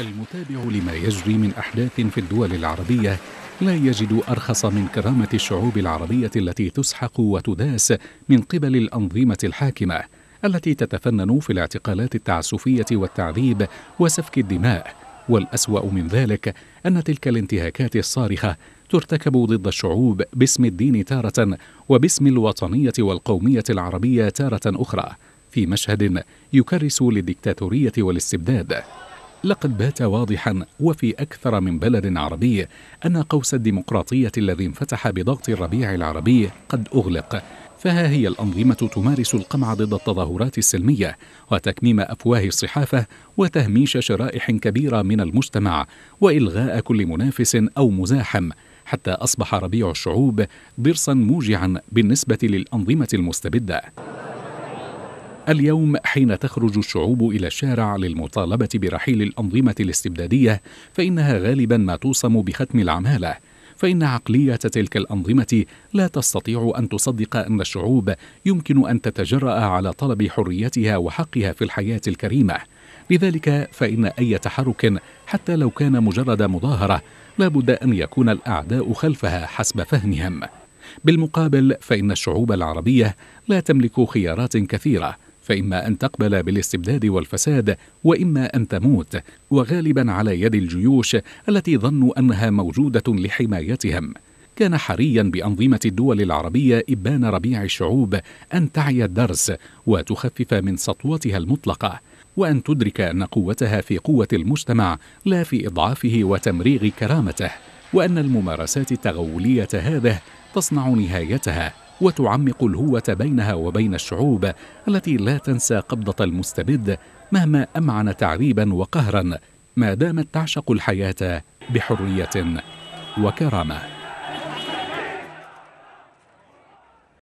المتابع لما يجري من أحداث في الدول العربية لا يجد أرخص من كرامة الشعوب العربية التي تسحق وتداس من قبل الأنظمة الحاكمة التي تتفنن في الاعتقالات التعسفية والتعذيب وسفك الدماء والأسوأ من ذلك أن تلك الانتهاكات الصارخة ترتكب ضد الشعوب باسم الدين تارة وباسم الوطنية والقومية العربية تارة أخرى في مشهد يكرس للديكتاتورية والاستبداد لقد بات واضحا وفي أكثر من بلد عربي أن قوس الديمقراطية الذي انفتح بضغط الربيع العربي قد أغلق فها هي الأنظمة تمارس القمع ضد التظاهرات السلمية وتكميم أفواه الصحافة وتهميش شرائح كبيرة من المجتمع وإلغاء كل منافس أو مزاحم حتى أصبح ربيع الشعوب ضرسا موجعا بالنسبة للأنظمة المستبدة اليوم حين تخرج الشعوب الى الشارع للمطالبه برحيل الانظمه الاستبداديه فانها غالبا ما توصم بختم العماله فان عقليه تلك الانظمه لا تستطيع ان تصدق ان الشعوب يمكن ان تتجرا على طلب حريتها وحقها في الحياه الكريمه لذلك فان اي تحرك حتى لو كان مجرد مظاهره لابد ان يكون الاعداء خلفها حسب فهمهم بالمقابل فان الشعوب العربيه لا تملك خيارات كثيره فإما أن تقبل بالاستبداد والفساد وإما أن تموت وغالبا على يد الجيوش التي ظنوا أنها موجودة لحمايتهم كان حريا بأنظمة الدول العربية إبان ربيع الشعوب أن تعي الدرس وتخفف من سطوتها المطلقة وأن تدرك أن قوتها في قوة المجتمع لا في إضعافه وتمريغ كرامته وأن الممارسات التغولية هذه تصنع نهايتها وتعمق الهوة بينها وبين الشعوب التي لا تنسى قبضة المستبد مهما أمعن تعذيبا وقهرا ما دامت تعشق الحياة بحرية وكرامه